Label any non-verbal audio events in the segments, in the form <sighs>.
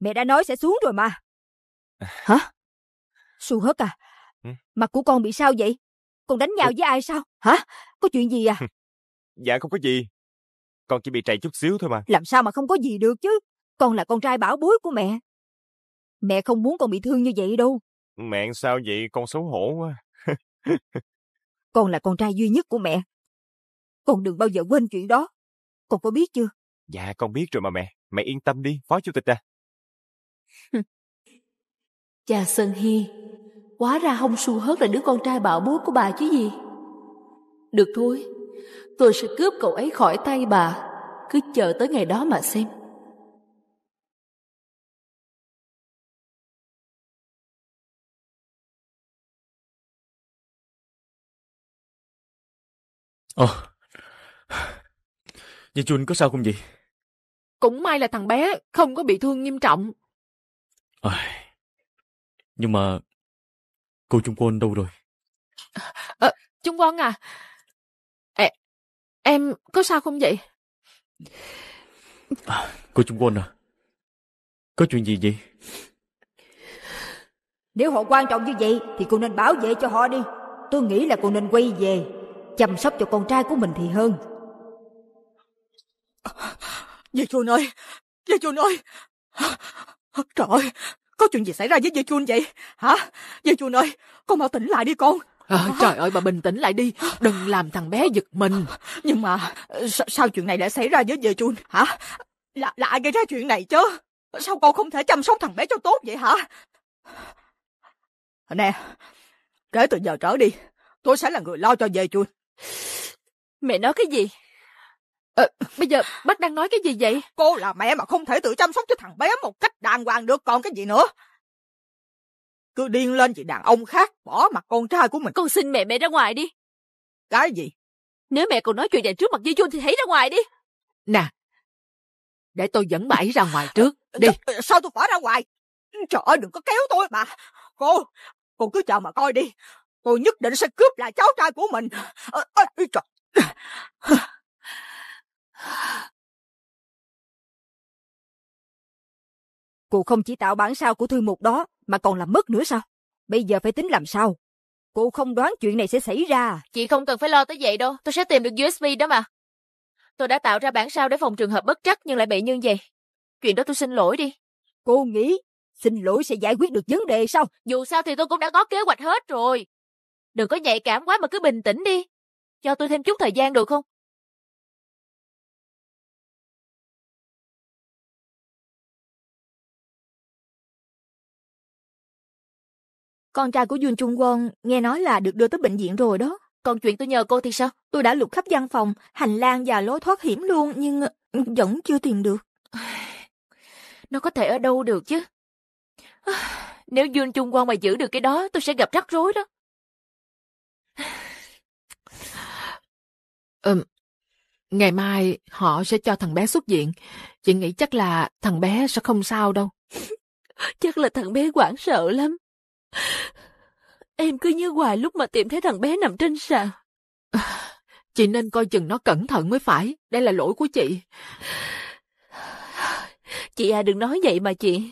Mẹ đã nói sẽ xuống rồi mà. À. Hả? Su hớt à? Ừ. Mặt của con bị sao vậy? Con đánh nhau với ai sao? Hả? Có chuyện gì à? <laughs> Dạ không có gì. Con chỉ bị chạy chút xíu thôi mà. Làm sao mà không có gì được chứ? Con là con trai bảo bối của mẹ. Mẹ không muốn con bị thương như vậy đâu. Mẹ sao vậy? Con xấu hổ quá. <laughs> con là con trai duy nhất của mẹ. Con đừng bao giờ quên chuyện đó. Con có biết chưa? Dạ con biết rồi mà mẹ. Mẹ yên tâm đi, Phó Chủ tịch à. Cha Sơn Hy, quá ra Hồng Su Hớt là đứa con trai bảo bối của bà chứ gì. Được thôi, tôi sẽ cướp cậu ấy khỏi tay bà, cứ chờ tới ngày đó mà xem. Ờ, vậy Chun có sao không vậy? Cũng may là thằng bé không có bị thương nghiêm trọng. Ôi, nhưng mà cô Trung Quân đâu rồi? À, Trung Quân à, à, em có sao không vậy? À, cô Trung Quân à, có chuyện gì vậy? Nếu họ quan trọng như vậy thì cô nên bảo vệ cho họ đi. Tôi nghĩ là cô nên quay về, chăm sóc cho con trai của mình thì hơn. Dì Chuồn ơi, dì Chuồn ơi, trời có chuyện gì xảy ra với Dê Chun vậy? Hả? Dê Chun ơi, con mau tỉnh lại đi con. À, trời ơi, bà bình tĩnh lại đi. Đừng làm thằng bé giật mình. Nhưng mà sao, sao chuyện này lại xảy ra với Dê Chun? Hả? Là, là ai gây ra chuyện này chứ? Sao con không thể chăm sóc thằng bé cho tốt vậy hả? Nè, kể từ giờ trở đi, tôi sẽ là người lo cho Dê Chun. Mẹ nói cái gì? À, bây giờ bác đang nói cái gì vậy? Cô là mẹ mà không thể tự chăm sóc cho thằng bé một cách đàng hoàng được còn cái gì nữa. Cứ điên lên vì đàn ông khác, bỏ mặt con trai của mình. Con xin mẹ mẹ ra ngoài đi. Cái gì? Nếu mẹ còn nói chuyện này trước mặt Di chun thì hãy ra ngoài đi. Nè, để tôi dẫn bà ấy ra ngoài trước. Ờ, đi. Sao tôi phải ra ngoài? Trời ơi, đừng có kéo tôi mà. Cô, cô cứ chờ mà coi đi. Tôi nhất định sẽ cướp lại cháu trai của mình. À, trời. Cô không chỉ tạo bản sao của thư mục đó mà còn làm mất nữa sao? Bây giờ phải tính làm sao? Cô không đoán chuyện này sẽ xảy ra. Chị không cần phải lo tới vậy đâu, tôi sẽ tìm được USB đó mà. Tôi đã tạo ra bản sao để phòng trường hợp bất trắc nhưng lại bị như vậy. Chuyện đó tôi xin lỗi đi. Cô nghĩ xin lỗi sẽ giải quyết được vấn đề sao? Dù sao thì tôi cũng đã có kế hoạch hết rồi. Đừng có nhạy cảm quá mà cứ bình tĩnh đi. Cho tôi thêm chút thời gian được không? Con trai của Jun Trung Won nghe nói là được đưa tới bệnh viện rồi đó. Còn chuyện tôi nhờ cô thì sao? Tôi đã lục khắp văn phòng, hành lang và lối thoát hiểm luôn nhưng ừ, vẫn chưa tìm được. <sighs> Nó có thể ở đâu được chứ? <sighs> Nếu Jun Trung Won mà giữ được cái đó, tôi sẽ gặp rắc rối đó. <sighs> Ừm, ngày mai họ sẽ cho thằng bé xuất viện. Chị nghĩ chắc là thằng bé sẽ không sao đâu. <laughs> chắc là thằng bé hoảng sợ lắm. Em cứ nhớ hoài lúc mà tìm thấy thằng bé nằm trên sàn. Chị nên coi chừng nó cẩn thận mới phải. Đây là lỗi của chị. Chị à đừng nói vậy mà chị.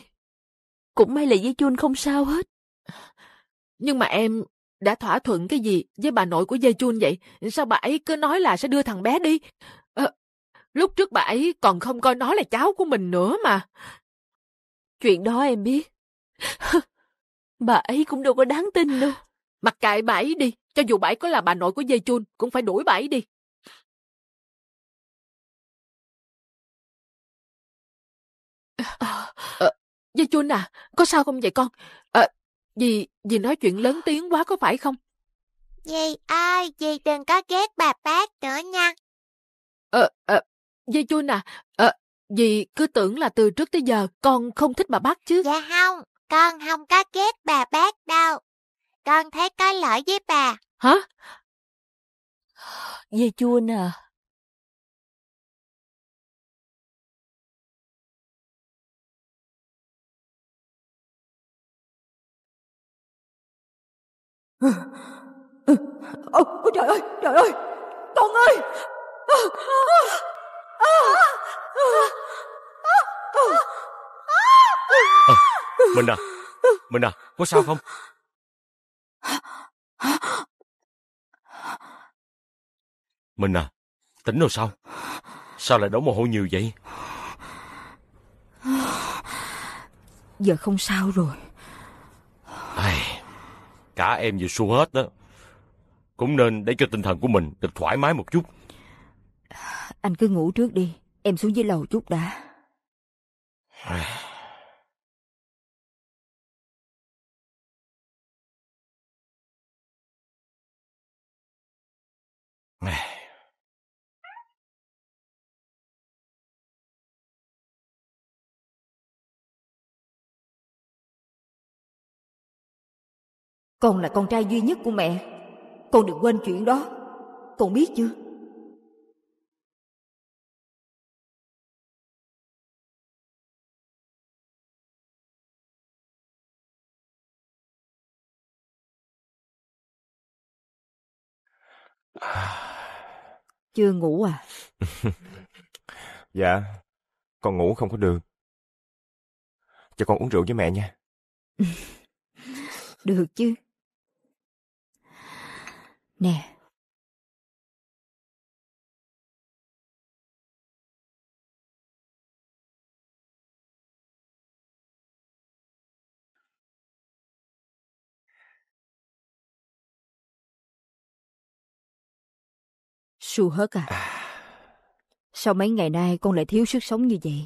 Cũng may là với Chun không sao hết. Nhưng mà em đã thỏa thuận cái gì với bà nội của dây Chun vậy? Sao bà ấy cứ nói là sẽ đưa thằng bé đi? À, lúc trước bà ấy còn không coi nó là cháu của mình nữa mà. Chuyện đó em biết. Bà ấy cũng đâu có đáng tin đâu. Mặc kệ bà ấy đi, cho dù bà ấy có là bà nội của dây chun, cũng phải đuổi bà ấy đi. À, ờ, dây chun à, có sao không vậy con? À, dì, dì nói chuyện lớn tiếng quá có phải không? Dì ơi, dì đừng có ghét bà bác nữa nha. Ờ, ờ, dì Chun à, ờ, dì cứ tưởng là từ trước tới giờ con không thích bà bác chứ. Dạ không, con không có ghét bà bác đâu. Con thấy có lỗi với bà. Hả? Dê chua nè. Ôi trời ơi, trời ơi, con ơi! À, à, à, à, à, à, à. Ờ, mình à Mình à Có sao không Mình à Tỉnh rồi sao Sao lại đổ mồ hôi nhiều vậy Giờ không sao rồi Ai, Cả em vừa Xu hết đó Cũng nên để cho tinh thần của mình Được thoải mái một chút Anh cứ ngủ trước đi Em xuống dưới lầu chút đã Con là con trai duy nhất của mẹ. Con đừng quên chuyện đó. Con biết chưa? <sighs> Chưa ngủ à? <laughs> dạ, con ngủ không có được. Cho con uống rượu với mẹ nha. <laughs> được chứ. Nè. Su hớt à. à. Sao mấy ngày nay con lại thiếu sức sống như vậy?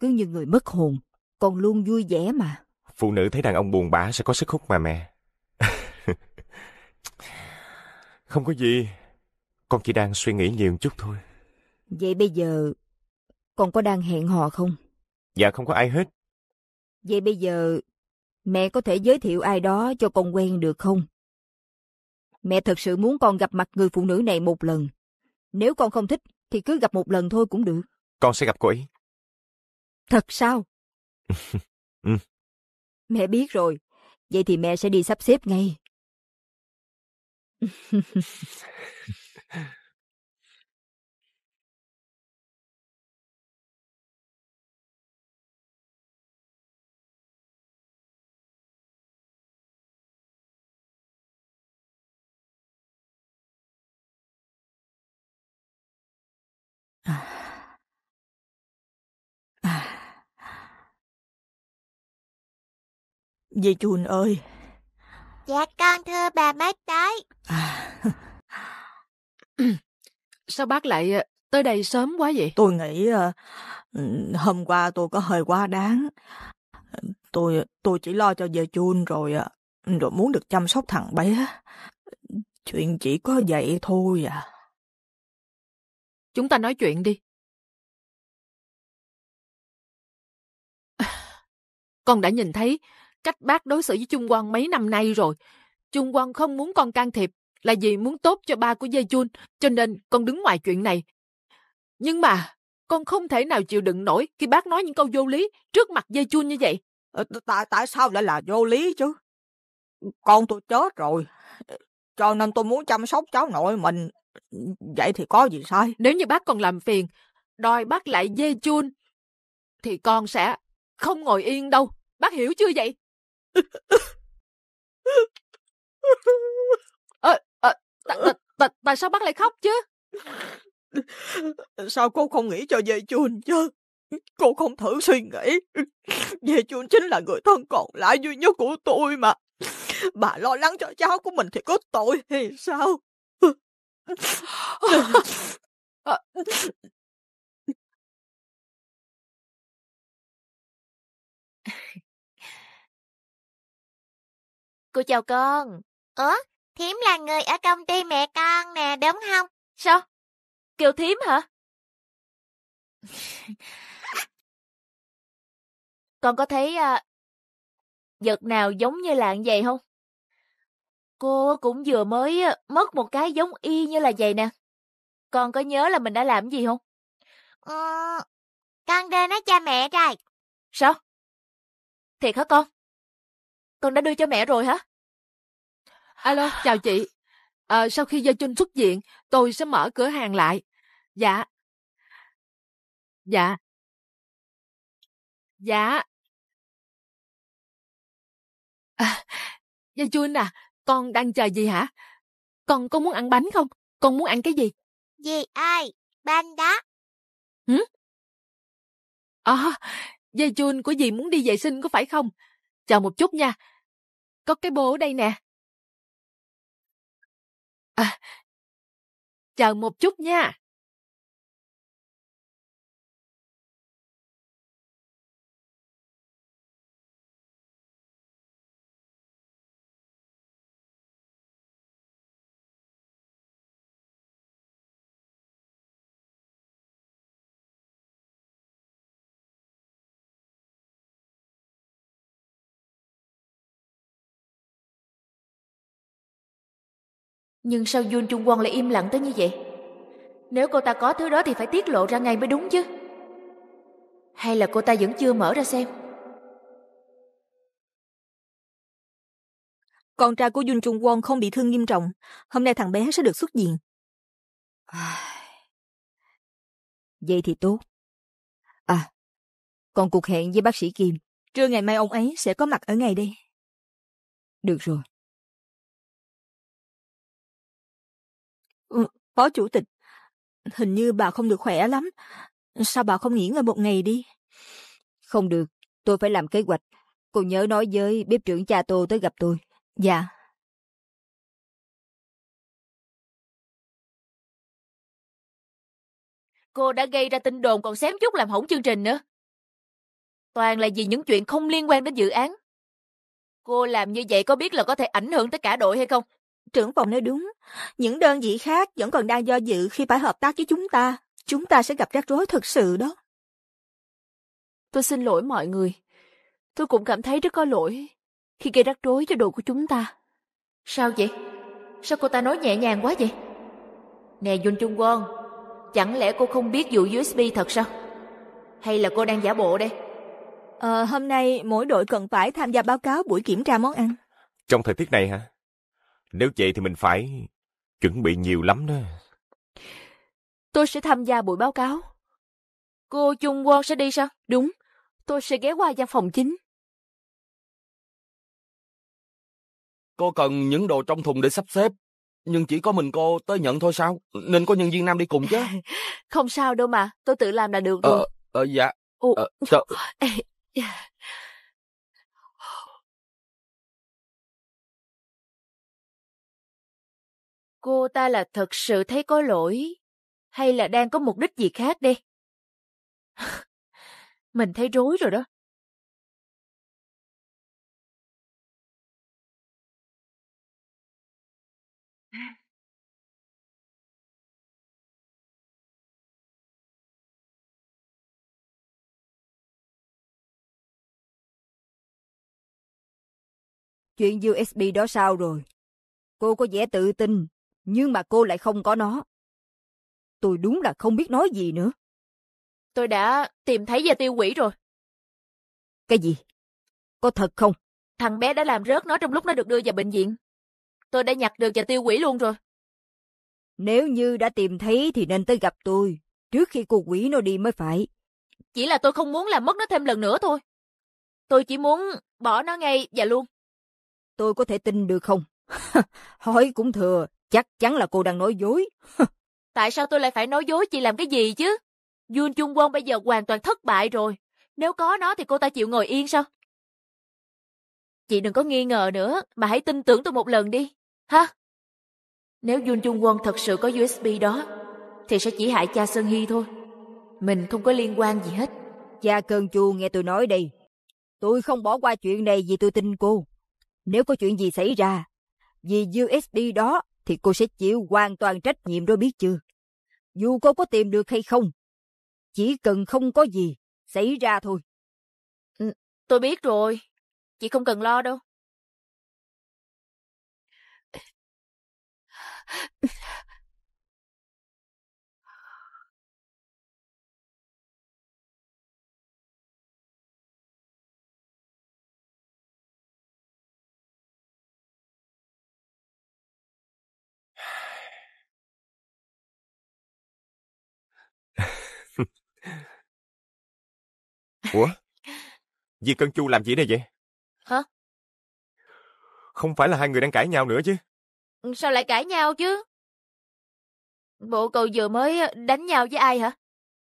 Cứ như người mất hồn, con luôn vui vẻ mà. Phụ nữ thấy đàn ông buồn bã sẽ có sức hút mà mẹ. <laughs> Không có gì. Con chỉ đang suy nghĩ nhiều chút thôi. Vậy bây giờ con có đang hẹn hò không? Dạ không có ai hết. Vậy bây giờ mẹ có thể giới thiệu ai đó cho con quen được không? Mẹ thật sự muốn con gặp mặt người phụ nữ này một lần. Nếu con không thích thì cứ gặp một lần thôi cũng được. Con sẽ gặp cô ấy. Thật sao? <laughs> ừ. Mẹ biết rồi. Vậy thì mẹ sẽ đi sắp xếp ngay à. À. Dì chuồn ơi Dạ con thưa bà bác tới. À. Sao bác lại ờ, tới đây sớm quá vậy? Tôi nghĩ ờ, hôm qua tôi có hơi quá đáng. Tôi tôi chỉ lo cho vợ chun rồi ờ, rồi muốn được chăm sóc thằng bé. Chuyện chỉ có vậy thôi à. Chúng ta nói chuyện đi. Con đã nhìn thấy cách bác đối xử với Trung Quang mấy năm nay rồi. Trung Quang không muốn con can thiệp là vì muốn tốt cho ba của dây Chun, cho nên con đứng ngoài chuyện này. Nhưng mà, con không thể nào chịu đựng nổi khi bác nói những câu vô lý trước mặt dây Chun như vậy. Ờ, tại tại sao lại là vô lý chứ? Con tôi chết rồi, cho nên tôi muốn chăm sóc cháu nội mình. Vậy thì có gì sai? Nếu như bác còn làm phiền, đòi bác lại dây Chun, thì con sẽ không ngồi yên đâu. Bác hiểu chưa vậy? ờ ờ tại tại tại sao bác lại khóc chứ sao cô không nghĩ cho dê chun chứ cô không thử suy nghĩ dê chun chính là người thân còn lại duy nhất của tôi mà bà lo lắng cho cháu của mình thì có tội thì sao ờ, Cô chào con. Ủa, thím là người ở công ty mẹ con nè, đúng không? Sao? Kêu thím hả? <laughs> con có thấy uh, vật nào giống như là vậy không? Cô cũng vừa mới à, mất một cái giống y như là vậy nè. Con có nhớ là mình đã làm gì không? Ừ, con đưa nó cho mẹ rồi. Sao? Thiệt hả con? con đã đưa cho mẹ rồi hả? Alo, chào chị. À, sau khi Gia Chun xuất viện, tôi sẽ mở cửa hàng lại. Dạ. Dạ. Dạ. À, Gia Chun à, con đang chờ gì hả? Con có muốn ăn bánh không? Con muốn ăn cái gì? Gì ai? Bánh đá. Hử? À, ờ, dây chun của dì muốn đi vệ sinh có phải không? Chờ một chút nha, có cái bố đây nè. À, chờ một chút nha. Nhưng sao Jun Trung Quang lại im lặng tới như vậy? Nếu cô ta có thứ đó thì phải tiết lộ ra ngay mới đúng chứ. Hay là cô ta vẫn chưa mở ra xem? Con trai của Jun Trung Won không bị thương nghiêm trọng. Hôm nay thằng bé sẽ được xuất viện. vậy thì tốt. À, còn cuộc hẹn với bác sĩ Kim. Trưa ngày mai ông ấy sẽ có mặt ở ngay đây. Được rồi. Phó chủ tịch, hình như bà không được khỏe lắm. Sao bà không nghỉ ngơi một ngày đi? Không được, tôi phải làm kế hoạch. Cô nhớ nói với bếp trưởng cha tôi tới gặp tôi. Dạ. Cô đã gây ra tin đồn còn xém chút làm hỏng chương trình nữa. Toàn là vì những chuyện không liên quan đến dự án. Cô làm như vậy có biết là có thể ảnh hưởng tới cả đội hay không? trưởng phòng nói đúng, những đơn vị khác vẫn còn đang do dự khi phải hợp tác với chúng ta. Chúng ta sẽ gặp rắc rối thực sự đó. Tôi xin lỗi mọi người. Tôi cũng cảm thấy rất có lỗi khi gây rắc rối cho đội của chúng ta. Sao vậy? Sao cô ta nói nhẹ nhàng quá vậy? Nè Jun Trung Won, chẳng lẽ cô không biết vụ USB thật sao? Hay là cô đang giả bộ đây? Ờ, hôm nay mỗi đội cần phải tham gia báo cáo buổi kiểm tra món ăn. Trong thời tiết này hả? Nếu vậy thì mình phải chuẩn bị nhiều lắm đó. Tôi sẽ tham gia buổi báo cáo. Cô Chung Won sẽ đi sao? Đúng, tôi sẽ ghé qua văn phòng chính. Cô cần những đồ trong thùng để sắp xếp, nhưng chỉ có mình cô tới nhận thôi sao? Nên có nhân viên nam đi cùng chứ. <laughs> Không sao đâu mà, tôi tự làm là được rồi. Ờ, ờ dạ. Ồ. Ờ, trời. <laughs> Cô ta là thật sự thấy có lỗi, hay là đang có mục đích gì khác đi? <laughs> Mình thấy rối rồi đó. Chuyện USB đó sao rồi? Cô có vẻ tự tin, nhưng mà cô lại không có nó. Tôi đúng là không biết nói gì nữa. Tôi đã tìm thấy gia tiêu quỷ rồi. Cái gì? Có thật không? Thằng bé đã làm rớt nó trong lúc nó được đưa vào bệnh viện. Tôi đã nhặt được và tiêu quỷ luôn rồi. Nếu như đã tìm thấy thì nên tới gặp tôi, trước khi cô quỷ nó đi mới phải. Chỉ là tôi không muốn làm mất nó thêm lần nữa thôi. Tôi chỉ muốn bỏ nó ngay và luôn. Tôi có thể tin được không? <laughs> Hỏi cũng thừa, Chắc chắn là cô đang nói dối. <laughs> Tại sao tôi lại phải nói dối chị làm cái gì chứ? Yoon Chung Won bây giờ hoàn toàn thất bại rồi. Nếu có nó thì cô ta chịu ngồi yên sao? Chị đừng có nghi ngờ nữa, mà hãy tin tưởng tôi một lần đi. Ha? Nếu Yoon Chung Won thật sự có USB đó, thì sẽ chỉ hại cha Sơn Hy thôi. Mình không có liên quan gì hết. Cha cơn Chu nghe tôi nói đi. Tôi không bỏ qua chuyện này vì tôi tin cô. Nếu có chuyện gì xảy ra, vì USB đó thì cô sẽ chịu hoàn toàn trách nhiệm đó biết chưa? Dù cô có tìm được hay không, chỉ cần không có gì xảy ra thôi. Ừ, tôi biết rồi, chị không cần lo đâu. Ủa? Dì Cân Chu làm gì đây vậy? Hả? Không phải là hai người đang cãi nhau nữa chứ? Ừ, sao lại cãi nhau chứ? Bộ cậu vừa mới ờ, đánh nhau với ai hả?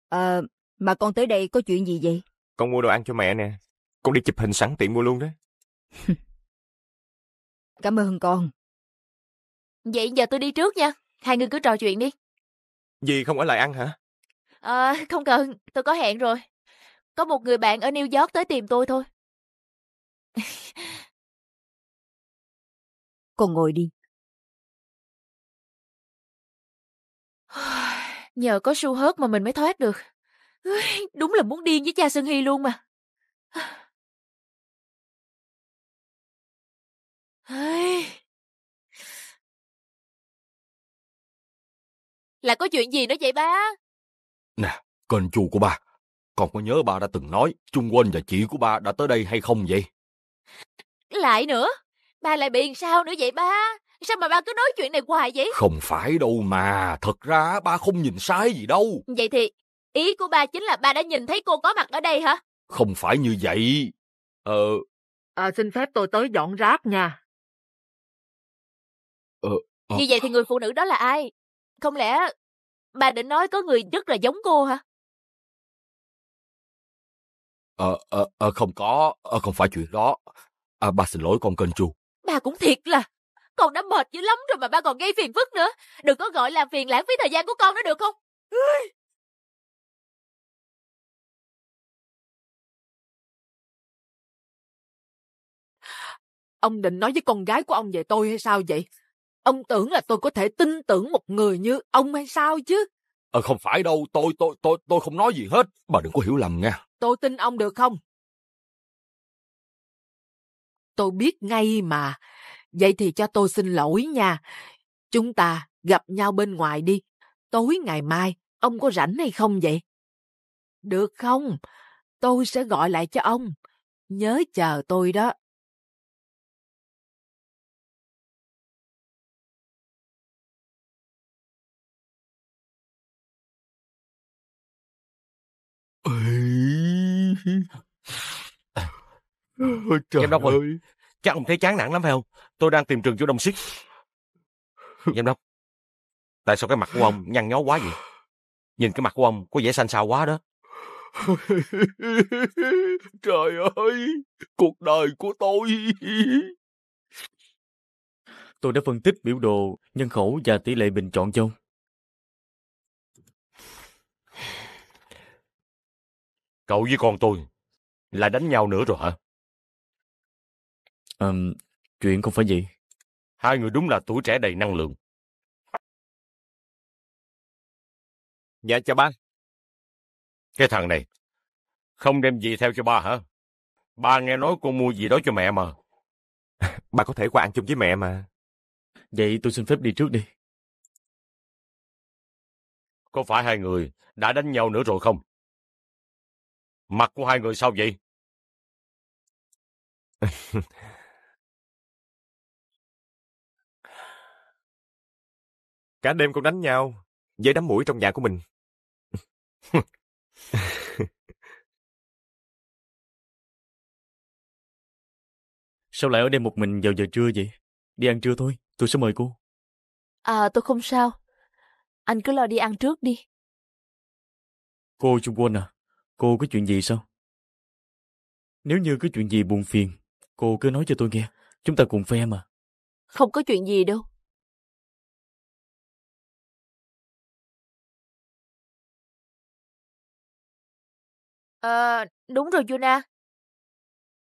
Ờ, à, mà con tới đây có chuyện gì vậy? Con mua đồ ăn cho mẹ nè. Con đi chụp hình sẵn tiện mua luôn đó. <laughs> Cảm ơn con. Vậy giờ tôi đi trước nha. Hai người cứ trò chuyện đi. Dì không ở lại ăn hả? Ờ, à, không cần. Tôi có hẹn rồi. Có một người bạn ở New York tới tìm tôi thôi. Cô ngồi đi. <sighs> Nhờ có su hớt mà mình mới thoát được. Đúng là muốn điên với cha Sơn Hy luôn mà. <sighs> Là có chuyện gì nữa vậy ba? Nè, kênh chù của ba con có nhớ ba đã từng nói Trung Quên và chị của ba đã tới đây hay không vậy? Lại nữa, ba lại bị sao nữa vậy ba? Sao mà ba cứ nói chuyện này hoài vậy? Không phải đâu mà, thật ra ba không nhìn sai gì đâu. Vậy thì, ý của ba chính là ba đã nhìn thấy cô có mặt ở đây hả? Không phải như vậy. Ờ... À, xin phép tôi tới dọn rác nha. Ờ, ờ... Như vậy thì người phụ nữ đó là ai? Không lẽ bà định nói có người rất là giống cô hả? Ờ, ờ, ờ không có, ờ, không phải chuyện đó. À, ba xin lỗi con kênh chu. Ba cũng thiệt là, con đã mệt dữ lắm rồi mà ba còn gây phiền phức nữa. Đừng có gọi làm phiền lãng phí thời gian của con nữa được không? Ông định nói với con gái của ông về tôi hay sao vậy? Ông tưởng là tôi có thể tin tưởng một người như ông hay sao chứ? Ờ, không phải đâu, tôi, tôi, tôi, tôi không nói gì hết. Bà đừng có hiểu lầm nghe. Tôi tin ông được không? Tôi biết ngay mà. Vậy thì cho tôi xin lỗi nha. Chúng ta gặp nhau bên ngoài đi. Tối ngày mai, ông có rảnh hay không vậy? Được không? Tôi sẽ gọi lại cho ông. Nhớ chờ tôi đó. Ôi trời Giám đốc ơi. ơi. Chắc ông thấy chán nản lắm phải không? Tôi đang tìm trường chỗ đông xiết. Giám đốc, tại sao cái mặt của ông nhăn nhó quá vậy? Nhìn cái mặt của ông có vẻ xanh xao quá đó. <laughs> Trời ơi, cuộc đời của tôi. Tôi đã phân tích biểu đồ, nhân khẩu và tỷ lệ bình chọn châu. Cậu với con tôi là đánh nhau nữa rồi hả? À, chuyện không phải vậy. Hai người đúng là tuổi trẻ đầy năng lượng. Dạ chào ba. Cái thằng này, không đem gì theo cho ba hả? Ba nghe nói con mua gì đó cho mẹ mà. ba có thể qua ăn chung với mẹ mà. Vậy tôi xin phép đi trước đi. Có phải hai người đã đánh nhau nữa rồi không? Mặt của hai người sao vậy? Cả đêm con đánh nhau với đám mũi trong nhà của mình. Sao lại ở đây một mình vào giờ trưa vậy? Đi ăn trưa thôi, tôi sẽ mời cô. À, tôi không sao. Anh cứ lo đi ăn trước đi. Cô Trung Quân à, Cô có chuyện gì sao? Nếu như có chuyện gì buồn phiền, cô cứ nói cho tôi nghe. Chúng ta cùng phe mà. Không có chuyện gì đâu. Ờ, à, đúng rồi Yuna.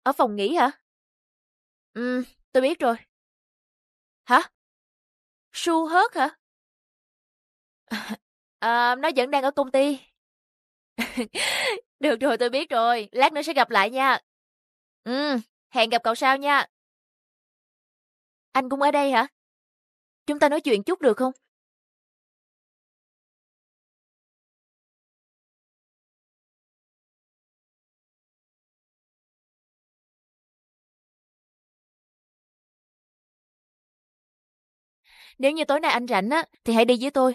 Ở phòng nghỉ hả? Ừ, tôi biết rồi. Hả? Su hớt hả? À, <laughs> nó vẫn đang ở công ty. <laughs> Được rồi, tôi biết rồi. Lát nữa sẽ gặp lại nha. Ừ, hẹn gặp cậu sau nha. Anh cũng ở đây hả? Chúng ta nói chuyện chút được không? Nếu như tối nay anh rảnh á, thì hãy đi với tôi.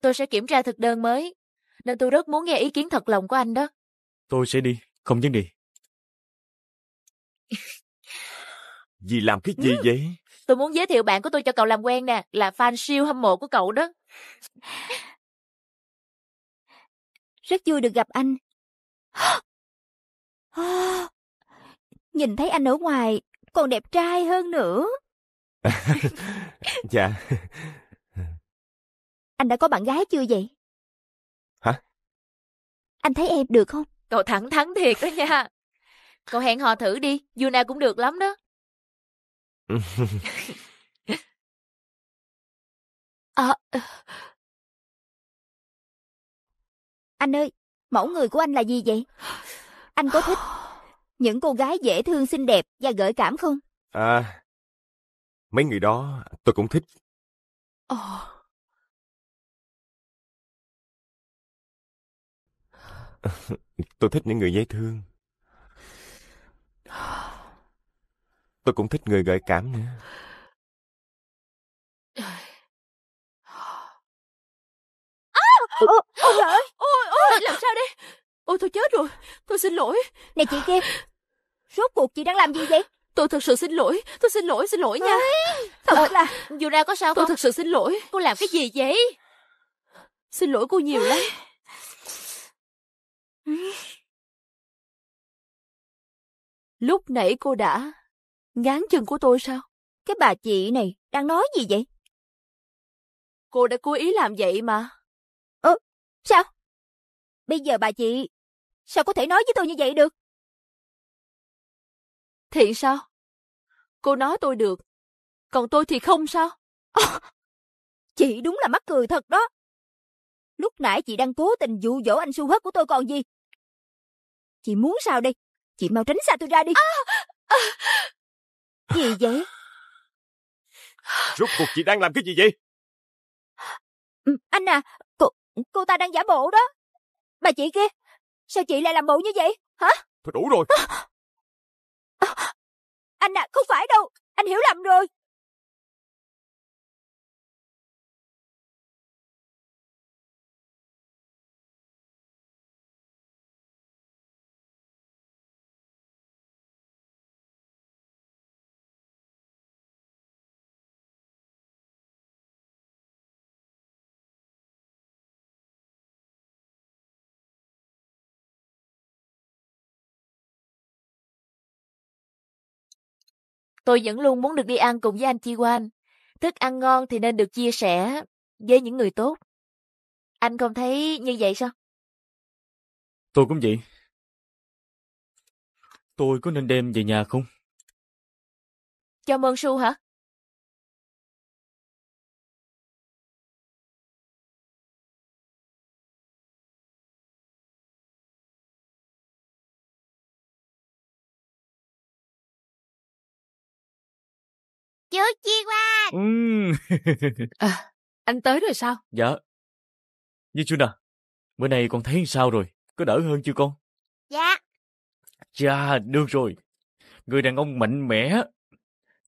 Tôi sẽ kiểm tra thực đơn mới nên tôi rất muốn nghe ý kiến thật lòng của anh đó. Tôi sẽ đi, không vấn đề. <laughs> Vì làm cái gì vậy? Tôi muốn giới thiệu bạn của tôi cho cậu làm quen nè, là fan siêu hâm mộ của cậu đó. <laughs> Rất vui được gặp anh. <gasps> Nhìn thấy anh ở ngoài còn đẹp trai hơn nữa. <laughs> dạ. Anh đã có bạn gái chưa vậy? Anh thấy em được không? Cậu thẳng thắn thiệt đó nha. Cậu hẹn hò thử đi, Yuna cũng được lắm đó. à, <laughs> anh ơi, mẫu người của anh là gì vậy? Anh có thích <sighs> những cô gái dễ thương xinh đẹp và gợi cảm không? À, mấy người đó tôi cũng thích. Ồ. Ờ. Oh. <laughs> Tôi thích những người dễ thương. Tôi cũng thích người gợi cảm nữa. Ôi, ôi, ôi, ôi, làm sao đây? Ôi, tôi chết rồi. Tôi xin lỗi. Nè chị kia, rốt cuộc chị đang làm gì vậy? Tôi thật sự xin lỗi, tôi xin lỗi, xin lỗi nha. Thật à, là... Dù ra có sao tôi không? Tôi thật sự xin lỗi. Cô làm cái gì vậy? Xin lỗi cô nhiều lắm. Lúc nãy cô đã ngán chân của tôi sao? Cái bà chị này đang nói gì vậy? Cô đã cố ý làm vậy mà. Ơ, sao? Bây giờ bà chị sao có thể nói với tôi như vậy được? Thì sao? Cô nói tôi được, còn tôi thì không sao? À, chị đúng là mắc cười thật đó. Lúc nãy chị đang cố tình dụ dỗ anh su hất của tôi còn gì. Chị muốn sao đây? Chị mau tránh xa tôi ra đi. À, à. Gì vậy? Rốt cuộc chị đang làm cái gì vậy? Ừ, anh à, cô, cô ta đang giả bộ đó. Bà chị kia, sao chị lại làm bộ như vậy? Hả? Thôi đủ rồi. À, anh à, không phải đâu. Anh hiểu lầm rồi. Tôi vẫn luôn muốn được đi ăn cùng với anh Chi Quan. Thức ăn ngon thì nên được chia sẻ với những người tốt. Anh không thấy như vậy sao? Tôi cũng vậy. Tôi có nên đem về nhà không? Cho Mơn Su hả? chi qua ừ. <laughs> à, anh tới rồi sao dạ như chú nè à, bữa nay con thấy sao rồi có đỡ hơn chưa con dạ dạ được rồi người đàn ông mạnh mẽ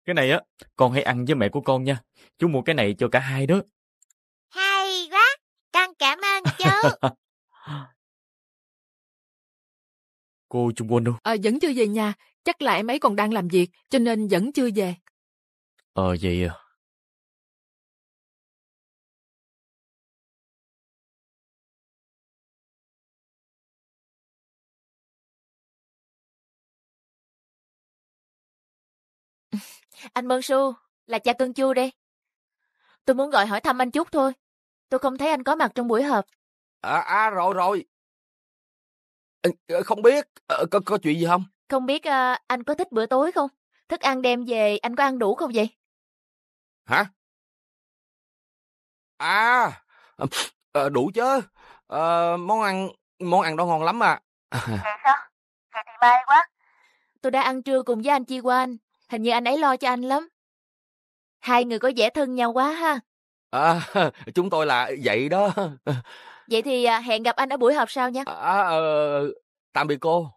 cái này á con hãy ăn với mẹ của con nha chú mua cái này cho cả hai đó hay quá con cảm ơn chú <laughs> cô chung quân đâu à, vẫn chưa về nhà chắc là em ấy còn đang làm việc cho nên vẫn chưa về Ờ vậy à? <laughs> Anh Mơn Su, là cha cưng chu đây. Tôi muốn gọi hỏi thăm anh chút thôi. Tôi không thấy anh có mặt trong buổi họp. À, à rồi rồi. Ờ, Không biết, ờ, có, có chuyện gì không? Không biết ờ, anh có thích bữa tối không? Thức ăn đem về anh có ăn đủ không vậy? Hả? À, à đủ chứ. À, món ăn món ăn đó ngon lắm à. Vậy sao? Vậy thì may quá. Tôi đã ăn trưa cùng với anh Chi Quan. Hình như anh ấy lo cho anh lắm. Hai người có vẻ thân nhau quá ha. À, <laughs> chúng tôi là vậy đó. Vậy thì à, hẹn gặp anh ở buổi họp sau nha. À, à, tạm biệt cô.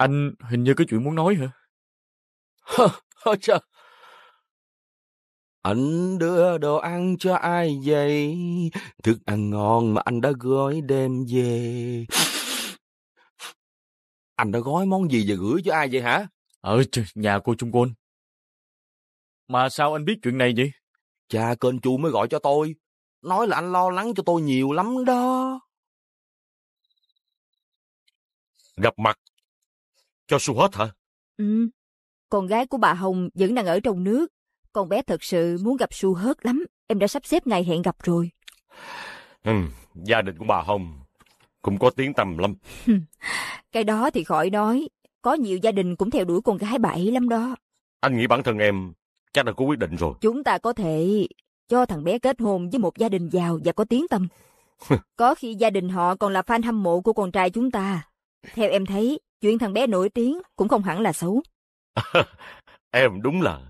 Anh hình như có chuyện muốn nói hả? Hơ, hơ chà. Anh đưa đồ ăn cho ai vậy? Thức ăn ngon mà anh đã gói đem về. Anh đã gói món gì và gửi cho ai vậy hả? Ở ờ, trời, nhà cô Trung Quân. Mà sao anh biết chuyện này vậy? Cha kênh chu mới gọi cho tôi. Nói là anh lo lắng cho tôi nhiều lắm đó. Gặp mặt cho su hết hả? Ừ. Con gái của bà Hồng vẫn đang ở trong nước. Con bé thật sự muốn gặp su hớt lắm. Em đã sắp xếp ngày hẹn gặp rồi. Ừ, gia đình của bà Hồng cũng có tiếng tầm lắm. Cái đó thì khỏi nói. Có nhiều gia đình cũng theo đuổi con gái bà ấy lắm đó. Anh nghĩ bản thân em chắc đã có quyết định rồi. Chúng ta có thể cho thằng bé kết hôn với một gia đình giàu và có tiếng tầm. có khi gia đình họ còn là fan hâm mộ của con trai chúng ta. Theo em thấy, chuyện thằng bé nổi tiếng cũng không hẳn là xấu. <laughs> em đúng là...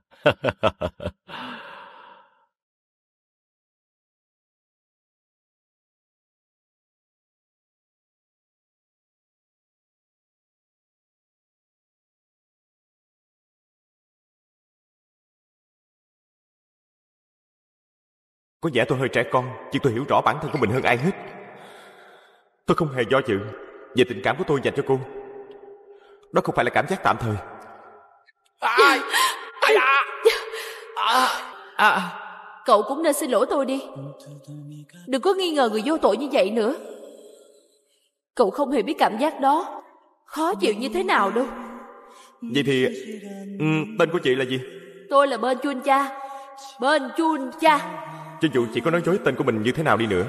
Có vẻ tôi hơi trẻ con, nhưng tôi hiểu rõ bản thân của mình hơn ai hết. Tôi không hề do dự, về tình cảm của tôi dành cho cô đó không phải là cảm giác tạm thời ai à? à à, à. cậu cũng nên xin lỗi tôi đi đừng có nghi ngờ người vô tội như vậy nữa cậu không hề biết cảm giác đó khó chịu như thế nào đâu vậy thì um, ừ, tên của chị là gì tôi là bên chun cha bên chun cha cho dù chị có nói dối tên của mình như thế nào đi nữa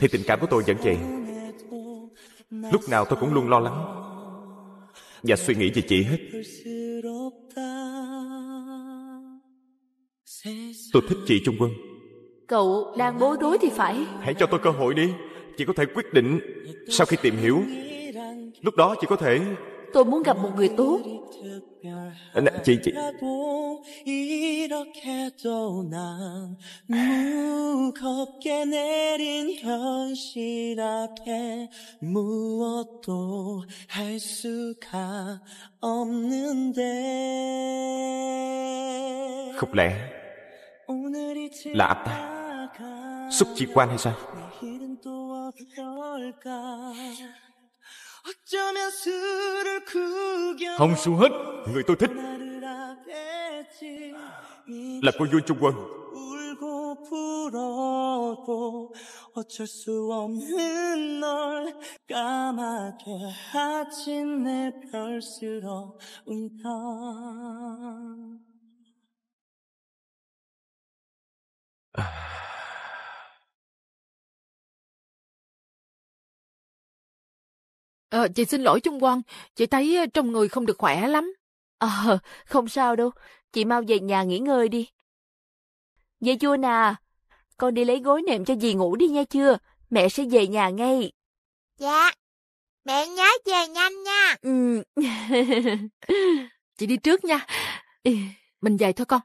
thì tình cảm của tôi vẫn vậy lúc nào tôi cũng luôn lo lắng và suy nghĩ về chị hết tôi thích chị trung quân cậu đang bối rối thì phải hãy cho tôi cơ hội đi chị có thể quyết định sau khi tìm hiểu lúc đó chị có thể tôi muốn gặp một người tốt chị chị không lẽ là anh ta xúc chi quan hay sao Hồng xuống hết Người tôi thích Là cô vui Trung Quân 어쩔 수 없는 널 까맣게 하친 내 별스러운 별 À, chị xin lỗi Trung Quang, chị thấy ờ, trong người không được khỏe lắm. Ờ, không sao đâu, chị mau về nhà nghỉ ngơi đi. Dì dạ chua nà, con đi lấy gối nệm cho dì ngủ đi nha chưa, mẹ sẽ về nhà ngay. Dạ, mẹ nhớ về nhanh nha. Ừ. <laughs> chị đi trước nha. Mình về thôi con.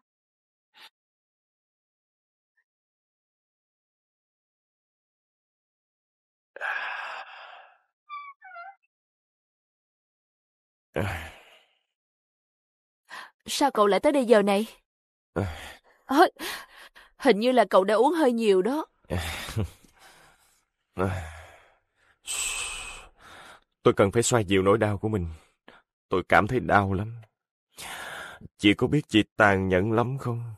Sao cậu lại tới đây giờ này? À... hình như là cậu đã uống hơi nhiều đó. Tôi cần phải xoa dịu nỗi đau của mình. Tôi cảm thấy đau lắm. Chị có biết chị tàn nhẫn lắm không?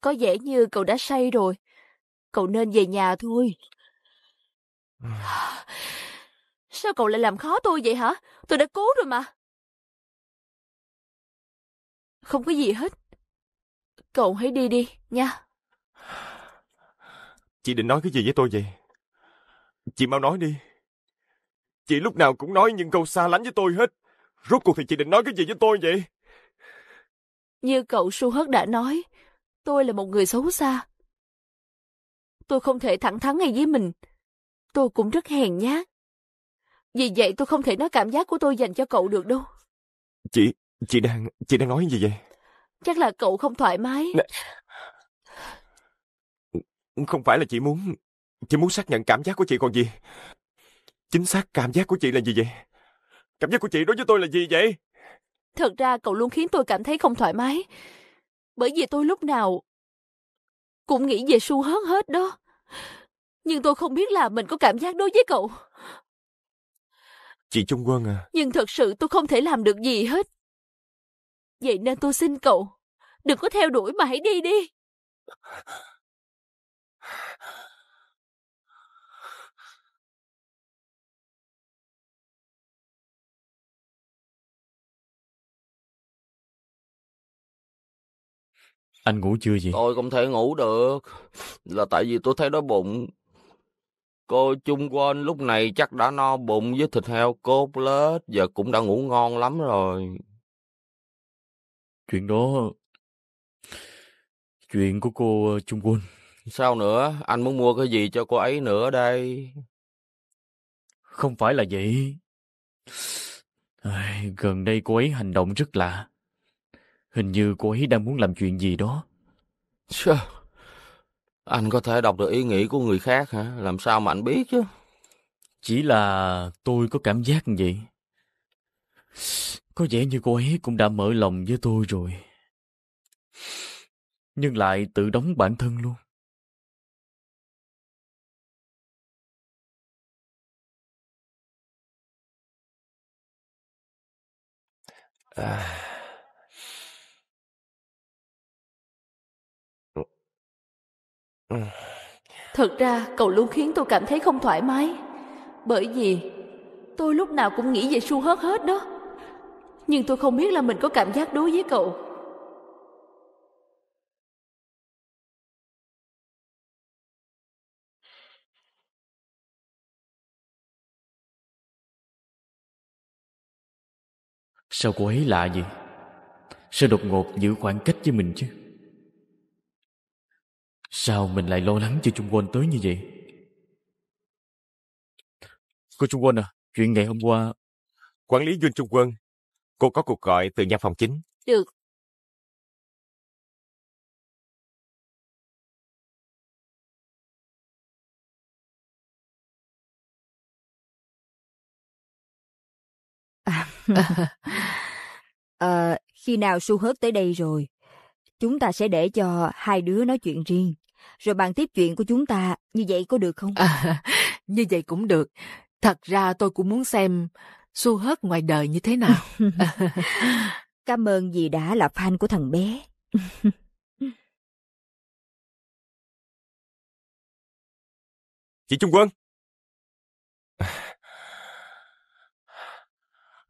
Có vẻ như cậu đã say rồi. Cậu nên về nhà thôi. Sao cậu lại làm khó tôi vậy hả? Tôi đã cố rồi mà. Không có gì hết. Cậu hãy đi đi, nha. Chị định nói cái gì với tôi vậy? Chị mau nói đi. Chị lúc nào cũng nói những câu xa lánh với tôi hết. Rốt cuộc thì chị định nói cái gì với tôi vậy? Như cậu Su Hớt đã nói, tôi là một người xấu xa. Tôi không thể thẳng thắn ngay với mình. Tôi cũng rất hèn nhát. Vì vậy tôi không thể nói cảm giác của tôi dành cho cậu được đâu. Chị, chị đang, chị đang nói gì vậy? Chắc là cậu không thoải mái. Không phải là chị muốn, chị muốn xác nhận cảm giác của chị còn gì. Chính xác cảm giác của chị là gì vậy? Cảm giác của chị đối với tôi là gì vậy? Thật ra cậu luôn khiến tôi cảm thấy không thoải mái. Bởi vì tôi lúc nào cũng nghĩ về su hớt hết đó. Nhưng tôi không biết là mình có cảm giác đối với cậu. Chị Trung Quân à. Nhưng thật sự tôi không thể làm được gì hết. Vậy nên tôi xin cậu, đừng có theo đuổi mà hãy đi đi. Anh ngủ chưa gì Tôi không thể ngủ được, là tại vì tôi thấy đói bụng. Cô Trung Quân lúc này chắc đã no bụng với thịt heo cốt lết và cũng đã ngủ ngon lắm rồi. Chuyện đó... Chuyện của cô Trung ờ, Quân. Sao nữa? Anh muốn mua cái gì cho cô ấy nữa đây? Không phải là vậy. À, gần đây cô ấy hành động rất lạ. Hình như cô ấy đang muốn làm chuyện gì đó. Chà, anh có thể đọc được ý nghĩ của người khác hả? Làm sao mà anh biết chứ? Chỉ là tôi có cảm giác vậy. Có vẻ như cô ấy cũng đã mở lòng với tôi rồi. Nhưng lại tự đóng bản thân luôn. À... Ừ. Thật ra cậu luôn khiến tôi cảm thấy không thoải mái Bởi vì tôi lúc nào cũng nghĩ về su hớt hết đó Nhưng tôi không biết là mình có cảm giác đối với cậu Sao cô ấy lạ vậy? Sao đột ngột giữ khoảng cách với mình chứ? Sao mình lại lo lắng cho Trung Quân tới như vậy? Cô Trung Quân à, chuyện ngày hôm qua... Quản lý Duyên Trung Quân, cô có cuộc gọi từ nhà phòng chính. Được. À, <laughs> ờ, khi nào su hớt tới đây rồi, chúng ta sẽ để cho hai đứa nói chuyện riêng rồi bàn tiếp chuyện của chúng ta, như vậy có được không? À, <laughs> như vậy cũng được. Thật ra tôi cũng muốn xem xu hớt ngoài đời như thế nào. <laughs> Cảm ơn vì đã là fan của thằng bé. Chị Trung Quân!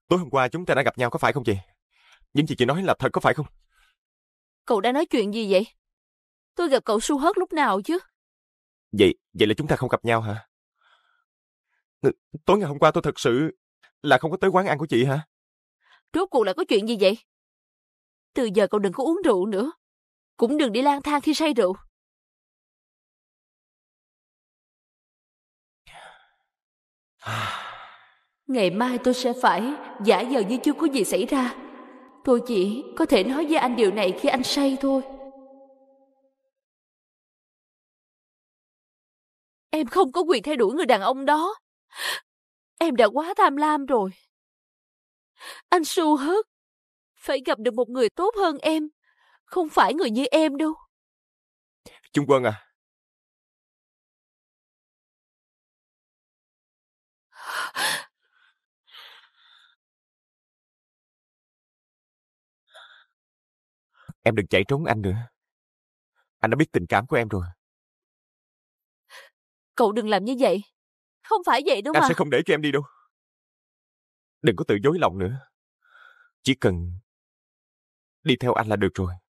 Tối hôm qua chúng ta đã gặp nhau có phải không chị? Những gì chị nói là thật có phải không? Cậu đã nói chuyện gì vậy? Tôi gặp cậu su hớt lúc nào chứ? Vậy, vậy là chúng ta không gặp nhau hả? Tối ngày hôm qua tôi thật sự là không có tới quán ăn của chị hả? Rốt cuộc là có chuyện gì vậy? Từ giờ cậu đừng có uống rượu nữa. Cũng đừng đi lang thang khi say rượu. Ngày mai tôi sẽ phải giả vờ như chưa có gì xảy ra. Tôi chỉ có thể nói với anh điều này khi anh say thôi. Em không có quyền theo đuổi người đàn ông đó. Em đã quá tham lam rồi. Anh su hớt. Phải gặp được một người tốt hơn em. Không phải người như em đâu. Trung Quân à. Em đừng chạy trốn anh nữa. Anh đã biết tình cảm của em rồi. Cậu đừng làm như vậy. Không phải vậy đâu Anh mà. sẽ không để cho em đi đâu. Đừng có tự dối lòng nữa. Chỉ cần đi theo anh là được rồi.